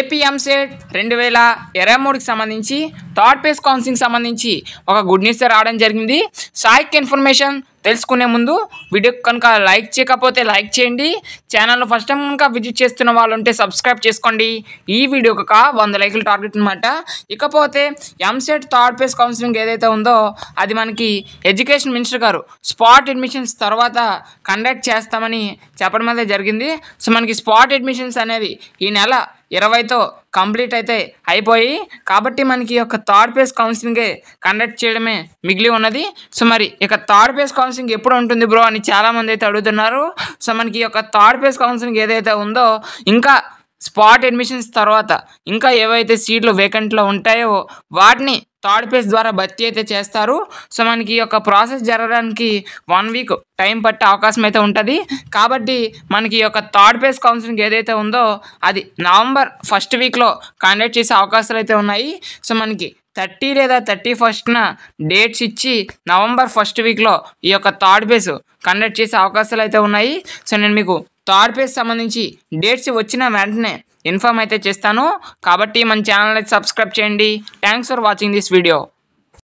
ఏపీఎంసెట్ రెండు వేల ఇరవై మూడుకి సంబంధించి థర్డ్ పేస్ కౌన్సిలింగ్ సంబంధించి ఒక గుడ్ న్యూస్ రావడం జరిగింది సాయిక్ ఇన్ఫర్మేషన్ తెలుసుకునే ముందు వీడియో కనుక లైక్ చేయకపోతే లైక్ చేయండి ఛానల్ ఫస్ట్ టైం కనుక విజిట్ చేస్తున్న వాళ్ళు ఉంటే సబ్స్క్రైబ్ చేసుకోండి ఈ వీడియో ఒక వంద లైకులు టార్గెట్ అనమాట ఇకపోతే ఎంసెట్ థర్డ్ ఫేజ్ కౌన్సిలింగ్ ఏదైతే ఉందో అది మనకి ఎడ్యుకేషన్ మినిస్టర్ గారు స్పాట్ అడ్మిషన్స్ తర్వాత కండక్ట్ చేస్తామని చెప్పడం అయితే జరిగింది సో మనకి స్పాట్ అడ్మిషన్స్ అనేది ఈ నెల ఇరవైతో కంప్లీట్ అయితే అయిపోయి కాబట్టి మనకి యొక్క థర్డ్ ఫేజ్ కౌన్సిలింగే కండక్ట్ చేయడమే మిగిలి ఉన్నది సో మరి ఇక థర్డ్ ఫేజ్ కౌన్సిలింగ్ ఎప్పుడు ఉంటుంది బ్రో అని చాలామంది అయితే అడుగుతున్నారు సో మనకి యొక్క థర్డ్ ఫేజ్ కౌన్సిలింగ్ ఏదైతే ఉందో ఇంకా స్పాట్ అడ్మిషన్స్ తర్వాత ఇంకా ఏవైతే సీట్లు వేకెంట్లో ఉంటాయో వాటిని థర్డ్ ఫేజ్ ద్వారా భర్తీ అయితే చేస్తారు సో మనకి యొక్క ప్రాసెస్ జరగడానికి వన్ వీక్ టైం పట్టే అవకాశం అయితే ఉంటుంది కాబట్టి మనకి యొక్క థర్డ్ ఫేజ్ కౌన్సిలింగ్ ఏదైతే ఉందో అది నవంబర్ ఫస్ట్ వీక్లో కండక్ట్ చేసే అవకాశాలు అయితే ఉన్నాయి సో మనకి థర్టీ లేదా థర్టీ ఫస్ట్న డేట్స్ ఇచ్చి నవంబర్ ఫస్ట్ వీక్లో ఈ యొక్క థర్డ్ ఫేజ్ కండక్ట్ చేసే అవకాశాలు అయితే ఉన్నాయి సో నేను మీకు థర్డ్ ఫేజ్ సంబంధించి డేట్స్ వచ్చిన వెంటనే ఇన్ఫామ్ అయితే చేస్తాను కాబట్టి మన ఛానల్ అయితే సబ్స్క్రైబ్ చేయండి thanks for watching this video